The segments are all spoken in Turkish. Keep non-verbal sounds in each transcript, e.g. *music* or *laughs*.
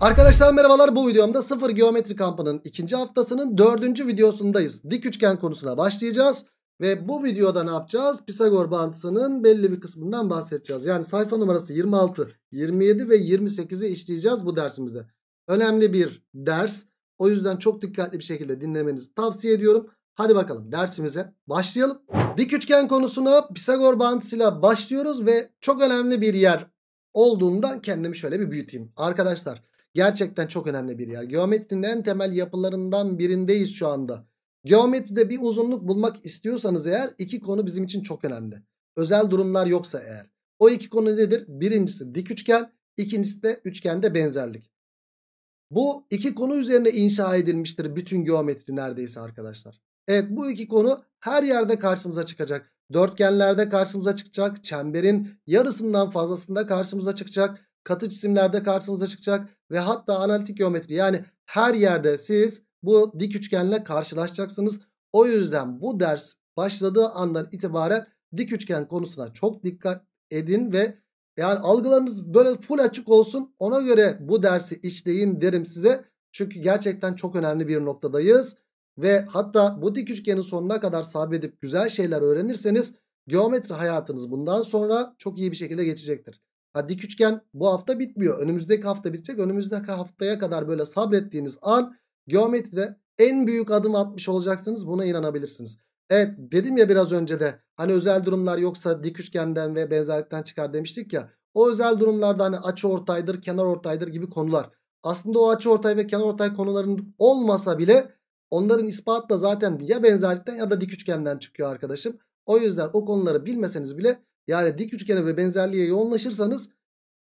Arkadaşlar merhabalar bu videomda sıfır geometri kampının ikinci haftasının dördüncü videosundayız. Dik üçgen konusuna başlayacağız. Ve bu videoda ne yapacağız? Pisagor bağıntısının belli bir kısmından bahsedeceğiz. Yani sayfa numarası 26, 27 ve 28'i işleyeceğiz bu dersimizde. Önemli bir ders. O yüzden çok dikkatli bir şekilde dinlemenizi tavsiye ediyorum. Hadi bakalım dersimize başlayalım. Dik üçgen konusuna Pisagor bağıntısıyla başlıyoruz ve çok önemli bir yer olduğundan kendimi şöyle bir büyüteyim. Arkadaşlar Gerçekten çok önemli bir yer. Geometrinin en temel yapılarından birindeyiz şu anda. Geometride bir uzunluk bulmak istiyorsanız eğer iki konu bizim için çok önemli. Özel durumlar yoksa eğer. O iki konu nedir? Birincisi dik üçgen, ikincisi de üçgende benzerlik. Bu iki konu üzerine inşa edilmiştir bütün geometri neredeyse arkadaşlar. Evet bu iki konu her yerde karşımıza çıkacak. Dörtgenlerde karşımıza çıkacak. Çemberin yarısından fazlasında karşımıza çıkacak. Katı cisimlerde karşımıza çıkacak ve hatta analitik geometri yani her yerde siz bu dik üçgenle karşılaşacaksınız. O yüzden bu ders başladığı andan itibaren dik üçgen konusuna çok dikkat edin ve yani algılarınız böyle full açık olsun ona göre bu dersi işleyin derim size. Çünkü gerçekten çok önemli bir noktadayız. Ve hatta bu dik üçgenin sonuna kadar sabredip güzel şeyler öğrenirseniz geometri hayatınız bundan sonra çok iyi bir şekilde geçecektir. Ha dik üçgen bu hafta bitmiyor. Önümüzdeki hafta bitecek. Önümüzdeki haftaya kadar böyle sabrettiğiniz an geometride en büyük adım atmış olacaksınız. Buna inanabilirsiniz. Evet dedim ya biraz önce de hani özel durumlar yoksa dik üçgenden ve benzerlikten çıkar demiştik ya. O özel durumlarda hani açı ortaydır, kenar ortaydır gibi konular. Aslında o açı ortay ve kenar ortay konuların olmasa bile onların ispatı da zaten ya benzerlikten ya da dik üçgenden çıkıyor arkadaşım. O yüzden o konuları bilmeseniz bile yani dik üçgene ve benzerliğe yoğunlaşırsanız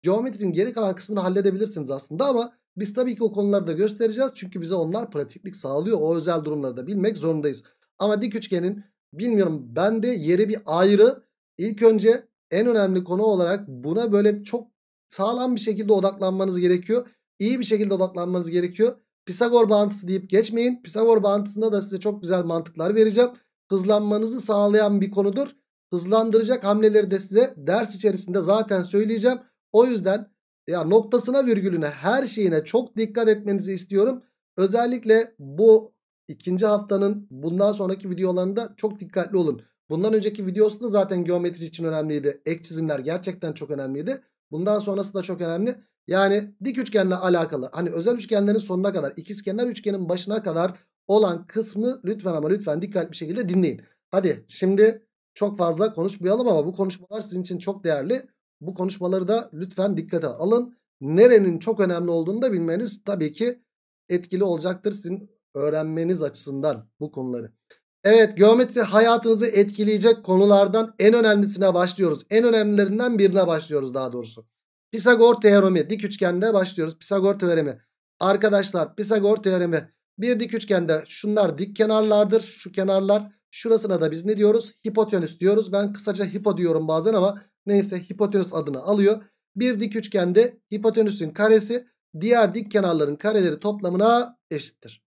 geometrinin geri kalan kısmını halledebilirsiniz aslında ama biz tabii ki o konuları da göstereceğiz. Çünkü bize onlar pratiklik sağlıyor. O özel durumları da bilmek zorundayız. Ama dik üçgenin bilmiyorum ben de yeri bir ayrı. İlk önce en önemli konu olarak buna böyle çok sağlam bir şekilde odaklanmanız gerekiyor. İyi bir şekilde odaklanmanız gerekiyor. Pisagor bağıntısı deyip geçmeyin. Pisagor bağıntısında da size çok güzel mantıklar vereceğim. Hızlanmanızı sağlayan bir konudur hızlandıracak hamleleri de size ders içerisinde zaten söyleyeceğim. O yüzden ya noktasına virgülüne her şeyine çok dikkat etmenizi istiyorum. Özellikle bu ikinci haftanın bundan sonraki videolarında çok dikkatli olun. Bundan önceki videosunda zaten geometri için önemliydi. Ek çizimler gerçekten çok önemliydi. Bundan sonrası da çok önemli. Yani dik üçgenle alakalı hani özel üçgenlerin sonuna kadar ikizkenar üçgenin başına kadar olan kısmı lütfen ama lütfen dikkatli bir şekilde dinleyin. Hadi şimdi çok fazla konuşmayalım ama bu konuşmalar sizin için çok değerli. Bu konuşmaları da lütfen dikkate alın. Nerenin çok önemli olduğunu da bilmeniz tabii ki etkili olacaktır sizin öğrenmeniz açısından bu konuları. Evet geometri hayatınızı etkileyecek konulardan en önemlisine başlıyoruz. En önemlilerinden birine başlıyoruz daha doğrusu. Pisagor teoremi dik üçgende başlıyoruz. Pisagor teoremi. Arkadaşlar Pisagor teoremi bir dik üçgende şunlar dik kenarlardır şu kenarlar. Şurasına da biz ne diyoruz? Hipotenüs diyoruz. Ben kısaca hipo diyorum bazen ama neyse hipotenüs adını alıyor. Bir dik üçgende hipotenüsün karesi diğer dik kenarların kareleri toplamına eşittir.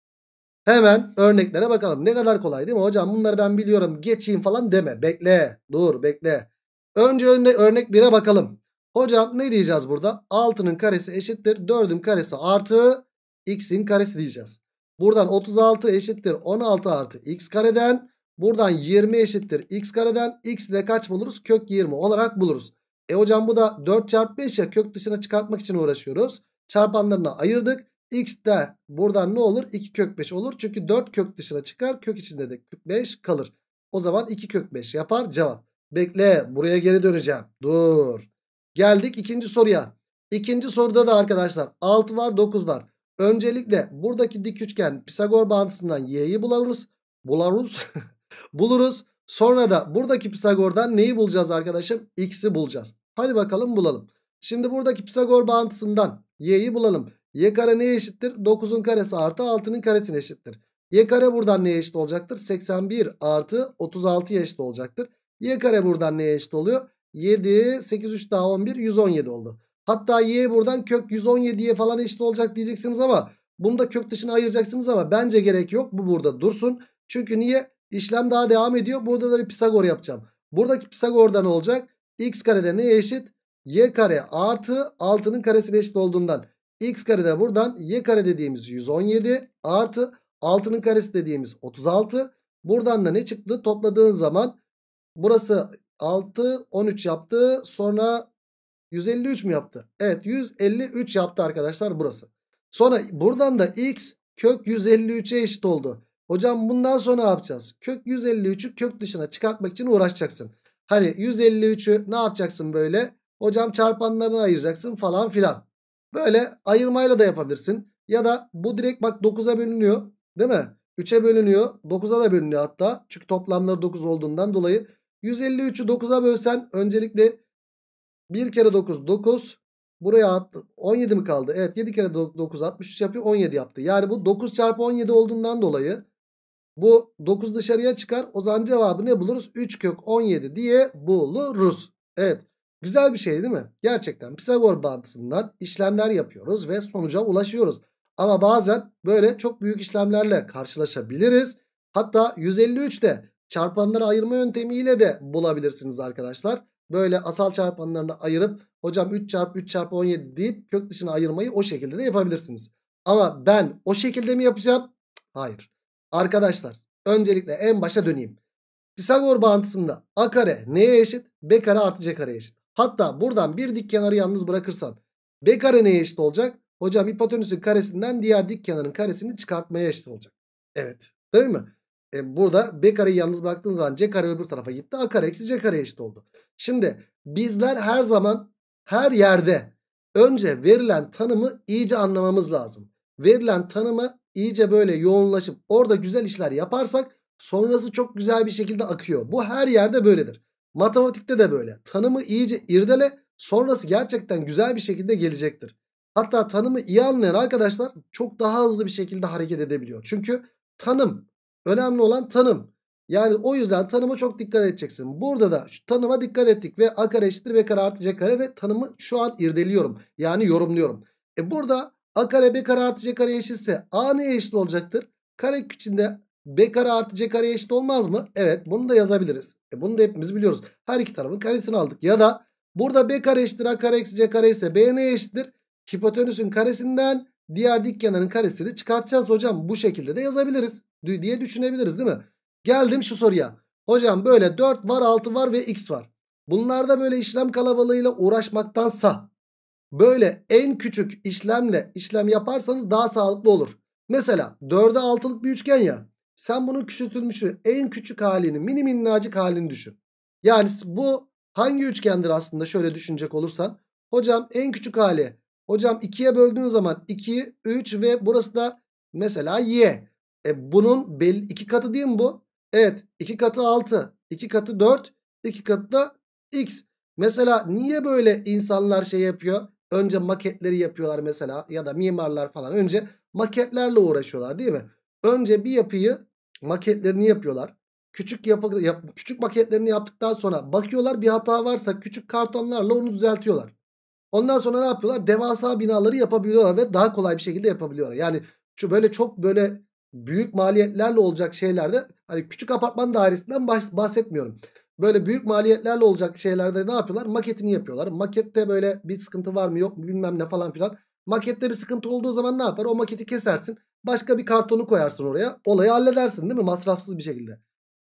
Hemen örneklere bakalım. Ne kadar kolay değil mi? Hocam bunları ben biliyorum geçeyim falan deme. Bekle dur bekle. Önce önüne örnek 1'e bakalım. Hocam ne diyeceğiz burada? 6'nın karesi eşittir. 4'ün karesi artı x'in karesi diyeceğiz. Buradan 36 eşittir 16 artı x kareden Buradan 20 eşittir x kareden x de kaç buluruz? Kök 20 olarak buluruz. E hocam bu da 4 çarpı 5 ya kök dışına çıkartmak için uğraşıyoruz. Çarpanlarına ayırdık. X de buradan ne olur? 2 kök 5 olur. Çünkü 4 kök dışına çıkar. Kök içinde de 5 kalır. O zaman 2 kök 5 yapar cevap. Bekle buraya geri döneceğim. Dur. Geldik ikinci soruya. İkinci soruda da arkadaşlar 6 var 9 var. Öncelikle buradaki dik üçgen Pisagor bağıntısından y'yi buluruz. Bularız. *laughs* buluruz. Sonra da buradaki Pisagor'dan neyi bulacağız arkadaşım? X'i bulacağız. Hadi bakalım bulalım. Şimdi buradaki Pisagor bağıntısından y'yi bulalım. y kare neye eşittir? 9'un karesi artı 6'nın karesine eşittir. y kare buradan neye eşit olacaktır? 81 artı 36 eşit olacaktır. y kare buradan neye eşit oluyor? 7, 8, 3 daha 11, 117 oldu. Hatta y buradan kök 117'ye falan eşit olacak diyeceksiniz ama bunu da kök dışına ayıracaksınız ama bence gerek yok. Bu burada dursun. Çünkü niye? İşlem daha devam ediyor. Burada da bir Pisagor yapacağım. Buradaki Pisagor'da ne olacak? X karede neye eşit? Y kare artı 6'nın karesine eşit olduğundan. X karede buradan Y kare dediğimiz 117 artı 6'nın karesi dediğimiz 36. Buradan da ne çıktı? Topladığın zaman burası 6 13 yaptı. Sonra 153 mü yaptı? Evet 153 yaptı arkadaşlar burası. Sonra buradan da x kök 153'e eşit oldu. Hocam bundan sonra ne yapacağız? Kök 153'ü kök dışına çıkartmak için uğraşacaksın. Hani 153'ü ne yapacaksın böyle? Hocam çarpanlarını ayıracaksın falan filan. Böyle ayırmayla da yapabilirsin. Ya da bu direkt bak 9'a bölünüyor değil mi? 3'e bölünüyor 9'a da bölünüyor hatta. Çünkü toplamları 9 olduğundan dolayı. 153'ü 9'a bölsen öncelikle 1 kere 9 9. Buraya 17 mi kaldı? Evet 7 kere 9 63 yapıyor 17 yaptı. Yani bu 9 çarpı 17 olduğundan dolayı bu 9 dışarıya çıkar. O zaman cevabı ne buluruz? 3 kök 17 diye buluruz. Evet. Güzel bir şey değil mi? Gerçekten Pisagor bağıntısından işlemler yapıyoruz ve sonuca ulaşıyoruz. Ama bazen böyle çok büyük işlemlerle karşılaşabiliriz. Hatta 153'te çarpanları ayırma yöntemiyle de bulabilirsiniz arkadaşlar. Böyle asal çarpanlarını ayırıp hocam 3 çarpı 3 çarpı 17 deyip kök dışına ayırmayı o şekilde de yapabilirsiniz. Ama ben o şekilde mi yapacağım? Hayır. Arkadaşlar öncelikle en başa döneyim. Pisagor bağıntısında a kare neye eşit? b kare artı c kare eşit. Hatta buradan bir dik kenarı yalnız bırakırsan b kare neye eşit olacak? Hocam hipotenüsün karesinden diğer dik kenarın karesini çıkartmaya eşit olacak. Evet değil mi? E, burada b kareyi yalnız bıraktığın zaman c kare öbür tarafa gitti. a kare eksi c kare eşit oldu. Şimdi bizler her zaman her yerde önce verilen tanımı iyice anlamamız lazım. Verilen tanımı iyice böyle yoğunlaşıp orada güzel işler yaparsak sonrası çok güzel bir şekilde akıyor. Bu her yerde böyledir. Matematikte de böyle. Tanımı iyice irdele sonrası gerçekten güzel bir şekilde gelecektir. Hatta tanımı iyi anlayan arkadaşlar çok daha hızlı bir şekilde hareket edebiliyor. Çünkü tanım önemli olan tanım. Yani o yüzden tanıma çok dikkat edeceksin. Burada da şu tanıma dikkat ettik ve a kare eşittir b kare artı c kare ve tanımı şu an irdeliyorum. Yani yorumluyorum. E burada A kare B kare artı C kare eşitse A neye eşit olacaktır? Kare içinde B kare artı C kare eşit olmaz mı? Evet bunu da yazabiliriz. E bunu da hepimiz biliyoruz. Her iki tarafın karesini aldık. Ya da burada B kare eşittir A kare eksi C kare ise B neye eşittir? Hipotenüsün karesinden diğer dik kenarın karesini çıkartacağız hocam. Bu şekilde de yazabiliriz diye düşünebiliriz değil mi? Geldim şu soruya. Hocam böyle 4 var 6 var ve x var. Bunlarda böyle işlem kalabalığıyla uğraşmaktansa Böyle en küçük işlemle işlem yaparsanız daha sağlıklı olur. Mesela 4'e 6'lık bir üçgen ya. Sen bunun küçültülmüşü en küçük halini mini minnacık halini düşün. Yani bu hangi üçgendir aslında şöyle düşünecek olursan. Hocam en küçük hali. Hocam 2'ye böldüğün zaman 2, 3 ve burası da mesela y. E bunun belli, iki katı değil mi bu? Evet 2 katı 6, 2 katı 4, 2 katı da x. Mesela niye böyle insanlar şey yapıyor? Önce maketleri yapıyorlar mesela ya da mimarlar falan. Önce maketlerle uğraşıyorlar değil mi? Önce bir yapıyı maketlerini yapıyorlar. Küçük yapı, yap, küçük maketlerini yaptıktan sonra bakıyorlar bir hata varsa küçük kartonlarla onu düzeltiyorlar. Ondan sonra ne yapıyorlar? Devasa binaları yapabiliyorlar ve daha kolay bir şekilde yapabiliyorlar. Yani şu böyle çok böyle büyük maliyetlerle olacak şeylerde hani küçük apartman dairesinden bahsetmiyorum. Böyle büyük maliyetlerle olacak şeylerde ne yapıyorlar? Maketini yapıyorlar. Makette böyle bir sıkıntı var mı yok mu bilmem ne falan filan. Makette bir sıkıntı olduğu zaman ne yapar? O maketi kesersin. Başka bir kartonu koyarsın oraya. Olayı halledersin değil mi? Masrafsız bir şekilde.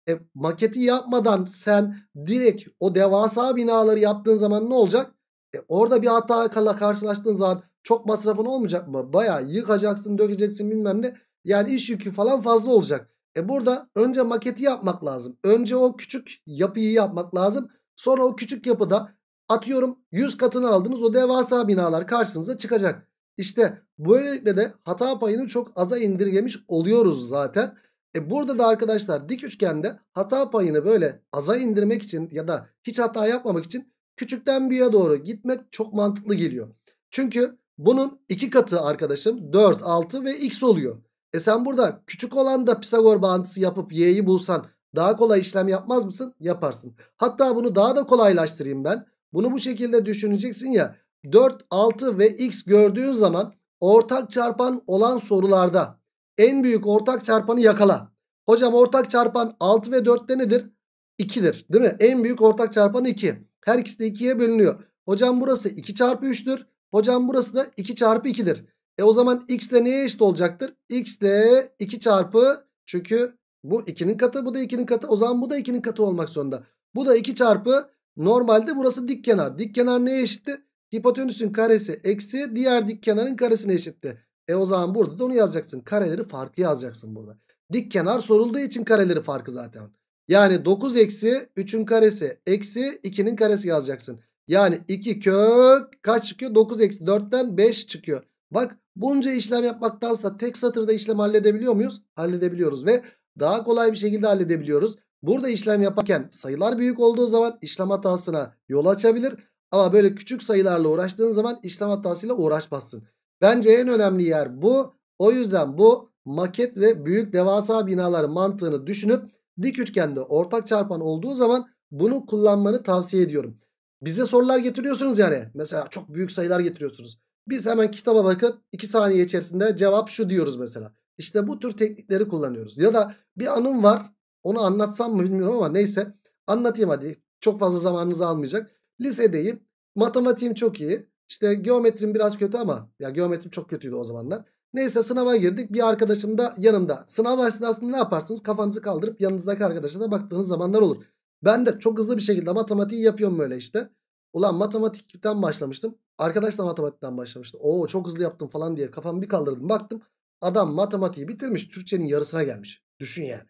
E, maketi yapmadan sen direkt o devasa binaları yaptığın zaman ne olacak? E, orada bir hata karşılaştığın zaman çok masrafın olmayacak mı? Baya yıkacaksın, dökeceksin bilmem ne. Yani iş yükü falan fazla olacak. E burada önce maketi yapmak lazım. Önce o küçük yapıyı yapmak lazım. Sonra o küçük yapıda atıyorum 100 katını aldınız o devasa binalar karşınıza çıkacak. İşte böylelikle de hata payını çok aza indirgemiş oluyoruz zaten. E burada da arkadaşlar dik üçgende hata payını böyle aza indirmek için ya da hiç hata yapmamak için küçükten büyüğe doğru gitmek çok mantıklı geliyor. Çünkü bunun iki katı arkadaşım 4, 6 ve x oluyor. E sen burada küçük olan da Pisagor bağıntısı yapıp y'yi bulsan daha kolay işlem yapmaz mısın? Yaparsın. Hatta bunu daha da kolaylaştırayım ben. Bunu bu şekilde düşüneceksin ya. 4, 6 ve x gördüğün zaman ortak çarpan olan sorularda en büyük ortak çarpanı yakala. Hocam ortak çarpan 6 ve 4'te nedir? 2'dir değil mi? En büyük ortak çarpan 2. Her ikisi de 2'ye bölünüyor. Hocam burası 2 çarpı 3'tür. Hocam burası da 2 çarpı 2'dir. E o zaman x de neye eşit olacaktır? x de 2 çarpı çünkü bu 2'nin katı bu da 2'nin katı. O zaman bu da 2'nin katı olmak zorunda. Bu da 2 çarpı normalde burası dik kenar. Dik kenar neye eşitti? Hipotenüsün karesi eksi diğer dik kenarın karesine eşitti. E o zaman burada da onu yazacaksın. Kareleri farkı yazacaksın burada. Dik kenar sorulduğu için kareleri farkı zaten. Yani 9 eksi 3'ün karesi eksi 2'nin karesi yazacaksın. Yani 2 kök kaç çıkıyor? 9 eksi 4'ten 5 çıkıyor. Bak Bunca işlem yapmaktansa tek satırda işlem halledebiliyor muyuz? Halledebiliyoruz ve daha kolay bir şekilde halledebiliyoruz. Burada işlem yaparken sayılar büyük olduğu zaman işlem hatasına yol açabilir. Ama böyle küçük sayılarla uğraştığın zaman işlem hatasıyla uğraşmazsın. Bence en önemli yer bu. O yüzden bu maket ve büyük devasa binaların mantığını düşünüp dik üçgende ortak çarpan olduğu zaman bunu kullanmanı tavsiye ediyorum. Bize sorular getiriyorsunuz yani. Mesela çok büyük sayılar getiriyorsunuz. Biz hemen kitaba bakıp 2 saniye içerisinde cevap şu diyoruz mesela. İşte bu tür teknikleri kullanıyoruz. Ya da bir anım var. Onu anlatsam mı bilmiyorum ama neyse. Anlatayım hadi. Çok fazla zamanınızı almayacak. Lisedeyim. Matematiğim çok iyi. İşte geometrim biraz kötü ama ya geometrim çok kötüydü o zamanlar. Neyse sınava girdik. Bir arkadaşım da yanımda. Sınav aslında ne yaparsınız? Kafanızı kaldırıp yanınızdaki arkadaşa da baktığınız zamanlar olur. Ben de çok hızlı bir şekilde matematiği yapıyorum böyle işte. Ulan matematikten başlamıştım. Arkadaşla matematikten başlamıştı. Oo çok hızlı yaptım falan diye kafamı bir kaldırdım baktım. Adam matematiği bitirmiş Türkçenin yarısına gelmiş. Düşün yani.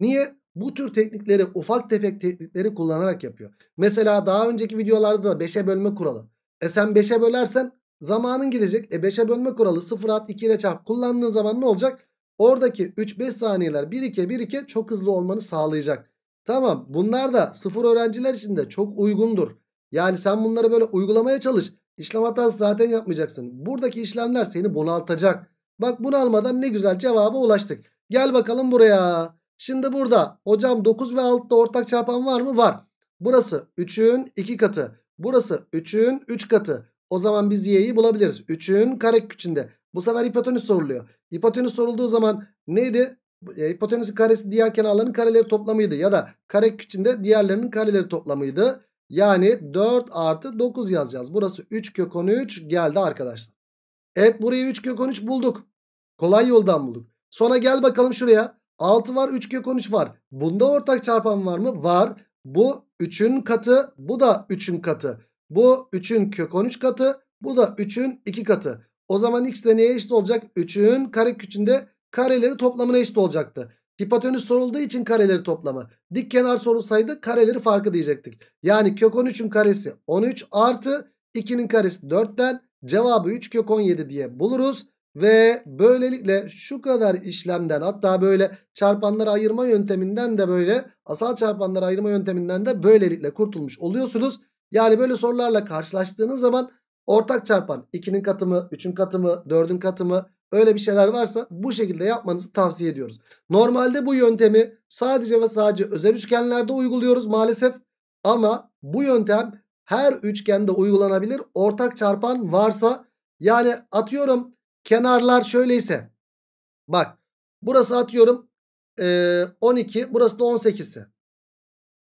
Niye? Bu tür teknikleri ufak tefek teknikleri kullanarak yapıyor. Mesela daha önceki videolarda da 5'e bölme kuralı. E sen 5'e bölersen zamanın gidecek. E 5'e bölme kuralı 0 at 2 ile çarp kullandığın zaman ne olacak? Oradaki 3-5 saniyeler birike birike çok hızlı olmanı sağlayacak. Tamam bunlar da sıfır öğrenciler için de çok uygundur. Yani sen bunları böyle uygulamaya çalış. İşlem hatası zaten yapmayacaksın. Buradaki işlemler seni bunaltacak. Bak bunu almadan ne güzel cevaba ulaştık. Gel bakalım buraya. Şimdi burada hocam 9 ve 6'da ortak çarpan var mı? Var. Burası 3'ün 2 katı. Burası 3'ün 3 katı. O zaman biz y'yi bulabiliriz. 3'ün kareküçünde. Bu sefer hipotenüs soruluyor. Hipotenüs sorulduğu zaman neydi? E, hipotenüsün karesi diğer kenarların kareleri toplamıydı. Ya da kare kareküçünde diğerlerinin kareleri toplamıydı. Yani 4 artı 9 yazacağız. Burası 3 kök 13 geldi arkadaşlar. Evet burayı 3 kök 13 bulduk. Kolay yoldan bulduk. Sonra gel bakalım şuraya. 6 var 3 kök 13 var. Bunda ortak çarpan var mı? Var. Bu 3'ün katı. Bu da 3'ün katı. Bu 3'ün kök 13 katı. Bu da 3'ün 2 katı. O zaman x de neye eşit olacak? 3'ün kare küçünde kareleri toplamına eşit olacaktı. Hipotenüs sorulduğu için kareleri toplama. Dik kenar sorulsaydı kareleri farkı diyecektik. Yani kök 13'ün karesi 13 artı 2'nin karesi 4'ten cevabı 3 kök 17 diye buluruz. Ve böylelikle şu kadar işlemden hatta böyle çarpanları ayırma yönteminden de böyle asal çarpanları ayırma yönteminden de böylelikle kurtulmuş oluyorsunuz. Yani böyle sorularla karşılaştığınız zaman ortak çarpan 2'nin katımı, 3'ün katımı, 4'ün katımı Öyle bir şeyler varsa bu şekilde yapmanızı tavsiye ediyoruz. Normalde bu yöntemi sadece ve sadece özel üçgenlerde uyguluyoruz maalesef. Ama bu yöntem her üçgende uygulanabilir. Ortak çarpan varsa yani atıyorum kenarlar şöyleyse. Bak burası atıyorum 12 burası da 18 ise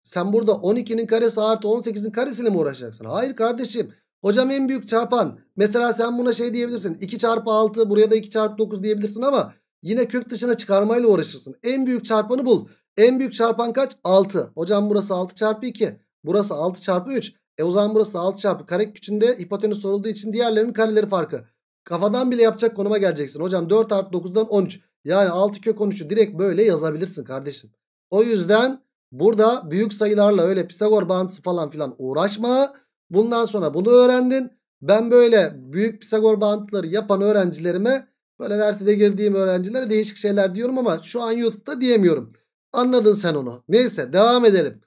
Sen burada 12'nin karesi artı 18'in karesiyle mi uğraşacaksın? Hayır kardeşim. Hocam en büyük çarpan. Mesela sen buna şey diyebilirsin. 2 çarpı 6 buraya da 2 çarpı 9 diyebilirsin ama yine kök dışına çıkarmayla uğraşırsın. En büyük çarpanı bul. En büyük çarpan kaç? 6. Hocam burası 6 çarpı 2. Burası 6 çarpı 3. E o zaman burası da 6 çarpı kare küçüğünde hipotenüs sorulduğu için diğerlerinin kareleri farkı. Kafadan bile yapacak konuma geleceksin. Hocam 4 artı 9'dan 13. Yani 6 kök 13'ü direkt böyle yazabilirsin kardeşim. O yüzden burada büyük sayılarla öyle Pisagor bağıntısı falan filan uğraşma. Bundan sonra bunu öğrendin. Ben böyle büyük Pisagor bağıntıları yapan öğrencilerime böyle dersi girdiğim öğrencilere değişik şeyler diyorum ama şu an YouTube'da diyemiyorum. Anladın sen onu. Neyse devam edelim.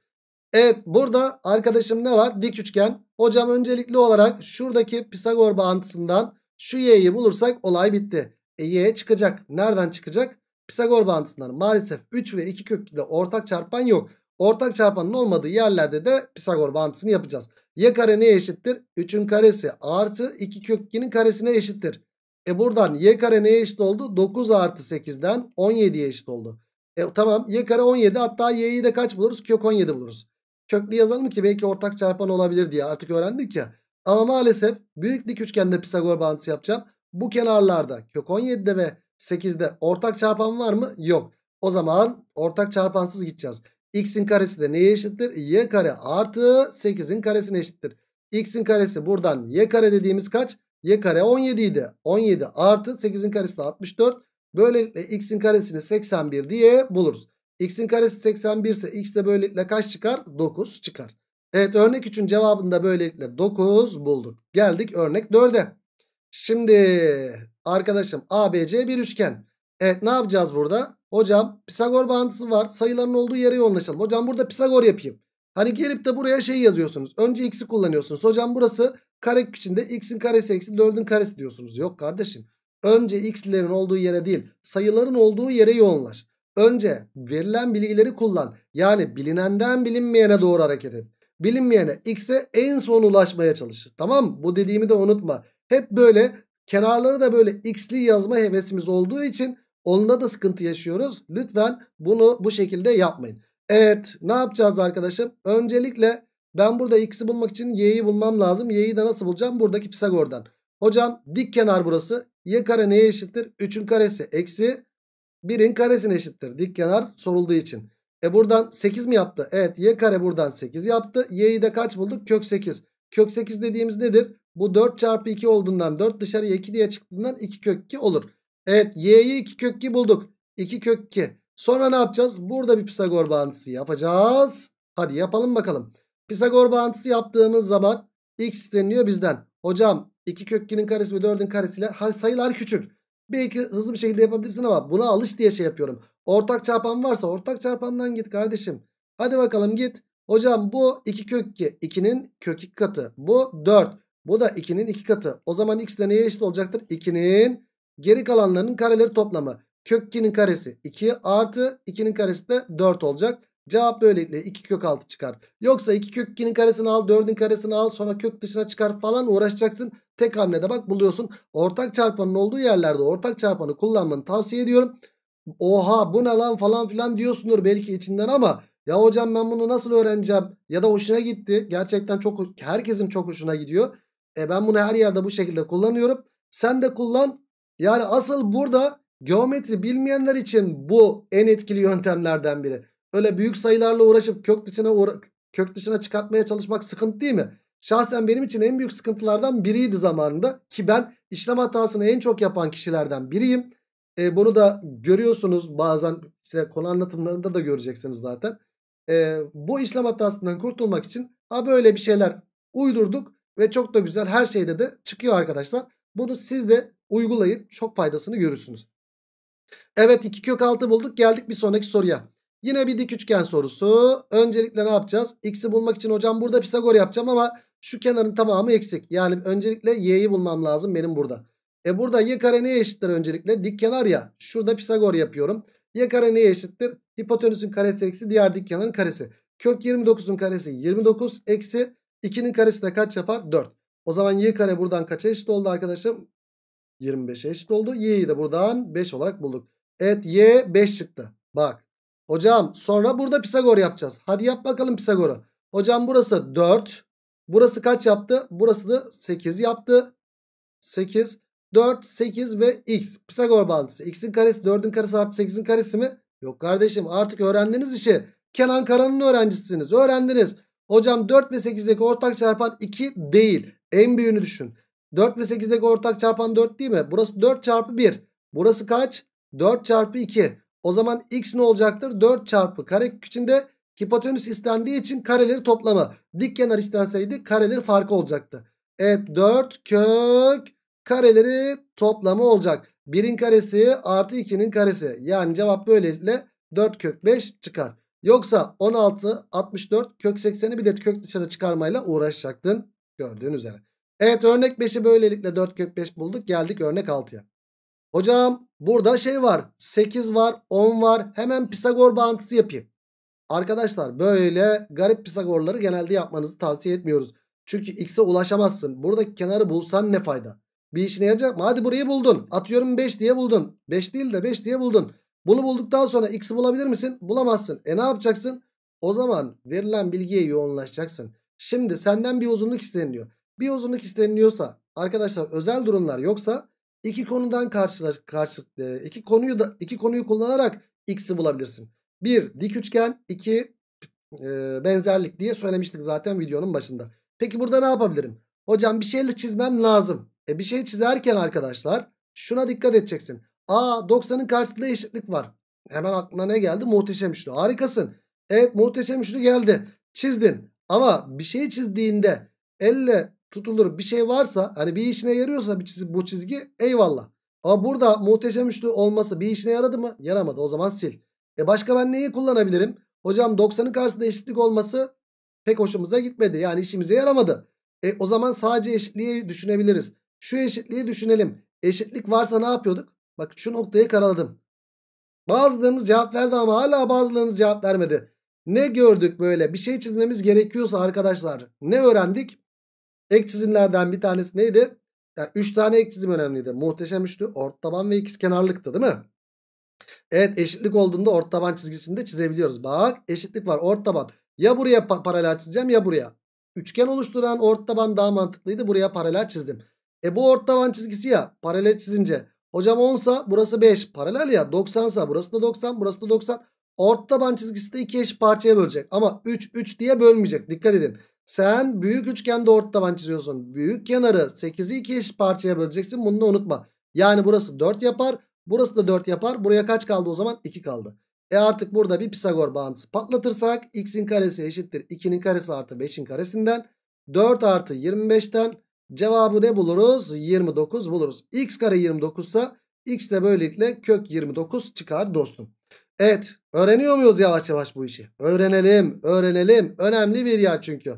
Evet burada arkadaşım ne var? Dik üçgen. Hocam öncelikli olarak şuradaki Pisagor bağıntısından şu y'yi bulursak olay bitti. E y çıkacak. Nereden çıkacak? Pisagor bağıntısından maalesef 3 ve 2 köklüde ortak çarpan yok. Ortak çarpanın olmadığı yerlerde de Pisagor bağıntısını yapacağız. Y kare neye eşittir? 3'ün karesi artı 2 kök 2'nin karesine eşittir. E buradan y kare neye eşit oldu? 9 artı 8'den 17'ye eşit oldu. E tamam y kare 17 hatta y'yi de kaç buluruz? Kök 17 buluruz. Köklü yazalım ki belki ortak çarpan olabilir diye artık öğrendik ya. Ama maalesef büyük dik üçgende Pisagor bağıntısı yapacağım. Bu kenarlarda kök 17'de ve 8'de ortak çarpan var mı? Yok. O zaman ortak çarpansız gideceğiz. X'in karesi de neye eşittir? Y kare artı 8'in karesine eşittir. X'in karesi buradan Y kare dediğimiz kaç? Y kare 17 idi. 17 artı 8'in karesi de 64. Böylelikle X'in karesini 81 diye buluruz. X'in karesi 81 ise X de böylelikle kaç çıkar? 9 çıkar. Evet örnek 3'ün cevabında böylelikle 9 bulduk. Geldik örnek 4'e. Şimdi arkadaşım ABC bir üçgen. Evet ne yapacağız burada? Hocam Pisagor bağıntısı var. Sayıların olduğu yere yoğunlaşalım. Hocam burada Pisagor yapayım. Hani gelip de buraya şey yazıyorsunuz. Önce x'i kullanıyorsunuz. Hocam burası kare içinde x'in karesi eksi 4'ün karesi diyorsunuz. Yok kardeşim. Önce x'lerin olduğu yere değil sayıların olduğu yere yoğunlaş. Önce verilen bilgileri kullan. Yani bilinenden bilinmeyene doğru hareket et. Bilinmeyene x'e en son ulaşmaya çalış. Tamam mı? Bu dediğimi de unutma. Hep böyle kenarları da böyle x'li yazma hevesimiz olduğu için Onda da sıkıntı yaşıyoruz. Lütfen bunu bu şekilde yapmayın. Evet ne yapacağız arkadaşım? Öncelikle ben burada x'i bulmak için y'yi bulmam lazım. Y'yi de nasıl bulacağım? Buradaki Pisagor'dan. Hocam dik kenar burası. Y kare neye eşittir? 3'ün karesi eksi 1'in karesine eşittir. Dik kenar sorulduğu için. E buradan 8 mi yaptı? Evet y kare buradan 8 yaptı. Y'yi de kaç bulduk? Kök 8. Kök 8 dediğimiz nedir? Bu 4 çarpı 2 olduğundan 4 dışarıya 2 diye çıktığından 2 kök 2 olur. Evet y'yi 2 kök 2 bulduk. 2 kök 2. Sonra ne yapacağız? Burada bir Pisagor bağıntısı yapacağız. Hadi yapalım bakalım. Pisagor bağıntısı yaptığımız zaman x isteniyor bizden. Hocam 2 kök 2'nin karesi ve 4'ün karesiyle sayılar küçük. Belki hızlı bir şekilde yapabilirsin ama buna alış diye şey yapıyorum. Ortak çarpan varsa ortak çarpandan git kardeşim. Hadi bakalım git. Hocam bu 2 kök 2. 2'nin kök 2 katı. Bu 4. Bu da 2'nin 2 katı. O zaman x de neye eşit olacaktır? 2'nin Geri kalanlarının kareleri toplamı. Kök 2'nin karesi 2 artı 2'nin karesi de 4 olacak. Cevap böylelikle 2 kök 6 çıkar. Yoksa 2 kök 2'nin karesini al 4'ün karesini al sonra kök dışına çıkar falan uğraşacaksın. Tek hamlede bak buluyorsun. Ortak çarpanın olduğu yerlerde ortak çarpanı kullanmanı tavsiye ediyorum. Oha bu ne lan falan filan diyorsundur belki içinden ama ya hocam ben bunu nasıl öğreneceğim ya da hoşuna gitti. Gerçekten çok herkesin çok hoşuna gidiyor. E ben bunu her yerde bu şekilde kullanıyorum. Sen de kullan yani asıl burada geometri bilmeyenler için bu en etkili yöntemlerden biri. Öyle büyük sayılarla uğraşıp kök dışına uğra kök dışına çıkartmaya çalışmak sıkıntı değil mi? Şahsen benim için en büyük sıkıntılardan biriydi zamanında ki ben işlem hatasını en çok yapan kişilerden biriyim. E, bunu da görüyorsunuz bazen işte konu anlatımlarında da göreceksiniz zaten. E, bu işlem hatasından kurtulmak için ha böyle bir şeyler uydurduk ve çok da güzel her şeyde de çıkıyor arkadaşlar. Bunu siz de Uygulayın çok faydasını görürsünüz. Evet 2 kök 6 bulduk geldik bir sonraki soruya. Yine bir dik üçgen sorusu. Öncelikle ne yapacağız? X'i bulmak için hocam burada Pisagor yapacağım ama şu kenarın tamamı eksik. Yani öncelikle y'yi bulmam lazım benim burada. E burada y kare neye eşittir öncelikle? Dik kenar ya. Şurada Pisagor yapıyorum. Y kare neye eşittir? Hipotenüsün karesi eksi diğer dik kenarın karesi. Kök 29'un karesi 29 eksi 2'nin karesi de kaç yapar? 4. O zaman y kare buradan kaça eşit oldu arkadaşım? 25'e eşit oldu. Y'yi de buradan 5 olarak bulduk. Evet Y 5 çıktı. Bak. Hocam sonra burada Pisagor yapacağız. Hadi yap bakalım Pisagor'u. Hocam burası 4. Burası kaç yaptı? Burası da 8 yaptı. 8. 4, 8 ve x. Pisagor bağıntısı. x'in karesi 4'ün karesi artı 8'in karesi mi? Yok kardeşim artık öğrendiniz işi. Kenan Karan'ın öğrencisisiniz. Öğrendiniz. Hocam 4 ve 8'deki ortak çarpan 2 değil. En büyüğünü düşün. 4 ve 8'deki ortak çarpan 4 değil mi? Burası 4 çarpı 1. Burası kaç? 4 çarpı 2. O zaman x ne olacaktır? 4 çarpı kare içinde hipotenüs istendiği için kareleri toplama. Dik kenar istenseydi kareleri farkı olacaktı. Evet 4 kök kareleri toplamı olacak. 1'in karesi artı 2'nin karesi. Yani cevap böylelikle 4 kök 5 çıkar. Yoksa 16, 64, kök 80'i bir de kök dışarı çıkarmayla uğraşacaktın. Gördüğün üzere. Evet örnek 5'i böylelikle 4 kök 5 bulduk. Geldik örnek 6'ya. Hocam burada şey var. 8 var, 10 var. Hemen Pisagor bağıntısı yapayım. Arkadaşlar böyle garip Pisagorları genelde yapmanızı tavsiye etmiyoruz. Çünkü x'e ulaşamazsın. Buradaki kenarı bulsan ne fayda? Bir işine yarayacak mı? Hadi burayı buldun. Atıyorum 5 diye buldun. 5 değil de 5 diye buldun. Bunu bulduktan sonra x'i bulabilir misin? Bulamazsın. E ne yapacaksın? O zaman verilen bilgiye yoğunlaşacaksın. Şimdi senden bir uzunluk isteniliyor bir uzunluk isteniliyorsa arkadaşlar özel durumlar yoksa iki konudan karşılaş karşı e, iki konuyu da iki konuyu kullanarak x'i bulabilirsin. Bir dik üçgen, iki e, benzerlik diye söylemiştik zaten videonun başında. Peki burada ne yapabilirim? Hocam bir şeyle çizmem lazım. E bir şey çizerken arkadaşlar şuna dikkat edeceksin. Aa 90'ın karşısında eşitlik var. Hemen aklına ne geldi? Muhteşem üçlü. Harikasın. Evet muhteşem üçlü geldi. Çizdin. Ama bir şey çizdiğinde elle tutulur bir şey varsa hani bir işine yarıyorsa bir çizgi, bu çizgi eyvallah. Ama burada muhteşem üçlü olması bir işine yaradı mı? Yaramadı o zaman sil. E başka ben neyi kullanabilirim? Hocam 90'ın karşısında eşitlik olması pek hoşumuza gitmedi. Yani işimize yaramadı. E o zaman sadece eşitliği düşünebiliriz. Şu eşitliği düşünelim. Eşitlik varsa ne yapıyorduk? Bak şu noktayı karaladım. Bazılarınız cevap verdi ama hala bazılarınız cevap vermedi. Ne gördük böyle? Bir şey çizmemiz gerekiyorsa arkadaşlar ne öğrendik? Ek çizimlerden bir tanesi neydi? Yani 3 tane ek çizim önemliydi. Muhteşem üçlü ort taban ve ikiz kenarlıkta, değil mi? Evet eşitlik olduğunda ort taban çizgisini de çizebiliyoruz. Bak eşitlik var ort taban. Ya buraya pa paralel çizeceğim ya buraya. Üçgen oluşturan ort taban daha mantıklıydı. Buraya paralel çizdim. E bu ort taban çizgisi ya paralel çizince. Hocam 10 sa burası 5 paralel ya 90 sa burası da 90 burası da 90. Ort taban çizgisi de iki eşit parçaya bölecek. Ama 3 3 diye bölmeyecek. Dikkat edin. Sen büyük üçgende orta taban çiziyorsun. Büyük kenarı 8'i 2 eşit parçaya böleceksin. Bunu da unutma. Yani burası 4 yapar. Burası da 4 yapar. Buraya kaç kaldı o zaman? 2 kaldı. E artık burada bir Pisagor bağıntısı patlatırsak x'in karesi eşittir 2'nin karesi artı 5'in karesinden 4 artı 25'ten cevabı ne buluruz? 29 buluruz. x kare 29 ise x de böylelikle kök 29 çıkar dostum. Evet öğreniyor muyuz yavaş yavaş bu işi? Öğrenelim öğrenelim önemli bir yer çünkü.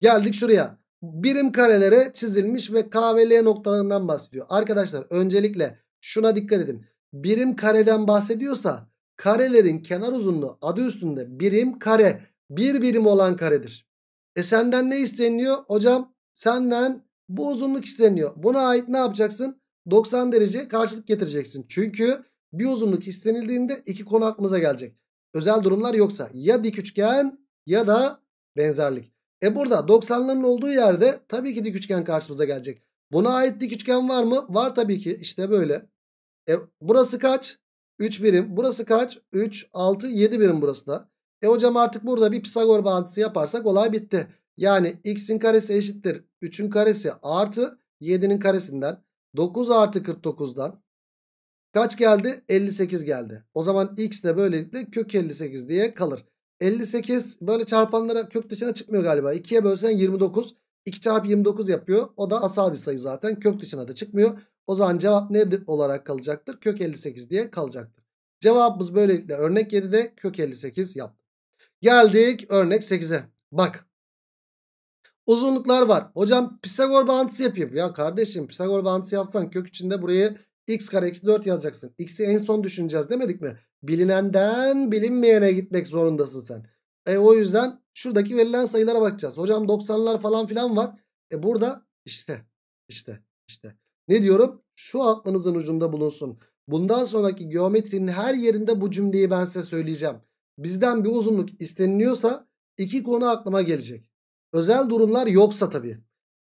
Geldik şuraya. Birim karelere çizilmiş ve K ve L noktalarından bahsediyor. Arkadaşlar öncelikle şuna dikkat edin. Birim kareden bahsediyorsa karelerin kenar uzunluğu adı üstünde birim kare. Bir birim olan karedir. E senden ne isteniyor? Hocam senden bu uzunluk isteniyor. Buna ait ne yapacaksın? 90 derece karşılık getireceksin. Çünkü bir uzunluk istenildiğinde iki konu aklımıza gelecek. Özel durumlar yoksa ya dik üçgen ya da benzerlik. E burada 90'ların olduğu yerde tabii ki dik üçgen karşımıza gelecek. Buna ait dik üçgen var mı? Var tabii ki. İşte böyle. E burası kaç? 3 birim. Burası kaç? 3, 6, 7 birim burası da. E hocam artık burada bir Pisagor bağıntısı yaparsak olay bitti. Yani x'in karesi eşittir 3'ün karesi artı 7'nin karesinden 9 artı 49'dan kaç geldi? 58 geldi. O zaman x de böylelikle kök 58 diye kalır. 58 böyle çarpanlara kök dışına çıkmıyor galiba. 2'ye bölsen 29. 2 çarpı 29 yapıyor. O da asal bir sayı zaten. Kök dışına da çıkmıyor. O zaman cevap ne olarak kalacaktır? Kök 58 diye kalacaktır. Cevabımız böylelikle örnek 7'de kök 58 yaptı. Geldik örnek 8'e. Bak. Uzunluklar var. Hocam Pisagor bağıntısı yapayım. Ya kardeşim Pisagor bağıntısı yapsan kök içinde burayı x kare eksi 4 yazacaksın. X'i en son düşüneceğiz demedik mi? Bilinenden bilinmeyene gitmek zorundasın sen. E o yüzden şuradaki verilen sayılara bakacağız. Hocam 90'lar falan filan var. E burada işte işte işte. Ne diyorum? Şu aklınızın ucunda bulunsun. Bundan sonraki geometrinin her yerinde bu cümleyi ben size söyleyeceğim. Bizden bir uzunluk isteniliyorsa iki konu aklıma gelecek. Özel durumlar yoksa tabii.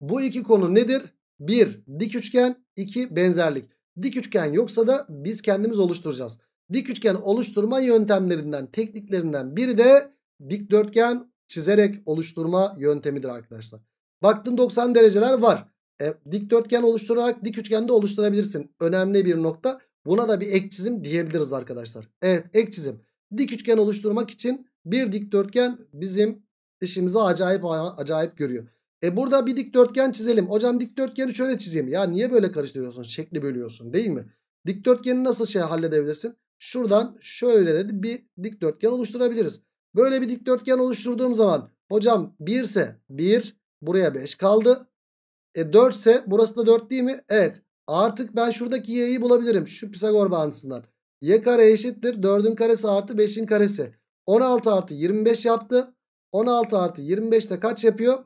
Bu iki konu nedir? 1. Dik üçgen. 2. Benzerlik. Dik üçgen yoksa da biz kendimiz oluşturacağız. Dik üçgen oluşturma yöntemlerinden, tekniklerinden biri de dikdörtgen çizerek oluşturma yöntemidir arkadaşlar. Baktın 90 dereceler var. E, dikdörtgen oluşturarak dik üçgende oluşturabilirsin. Önemli bir nokta. Buna da bir ek çizim diyebiliriz arkadaşlar. Evet ek çizim. Dik üçgen oluşturmak için bir dikdörtgen bizim işimizi acayip acayip görüyor. E burada bir dikdörtgen çizelim. Hocam dikdörtgeni şöyle çizeyim. Ya niye böyle karıştırıyorsun? Şekli bölüyorsun değil mi? Dikdörtgeni nasıl şey halledebilirsin? Şuradan şöyle dedi bir dikdörtgen oluşturabiliriz. Böyle bir dikdörtgen oluşturduğum zaman hocam 1 ise 1 buraya 5 kaldı. E 4 ise burası da 4 değil mi? Evet. Artık ben şuradaki y'yi bulabilirim. Şu Pisagor bağıntısından. y kare eşittir 4'ün karesi artı 5'in karesi. 16 artı 25 yaptı. 16 artı 25 de kaç yapıyor?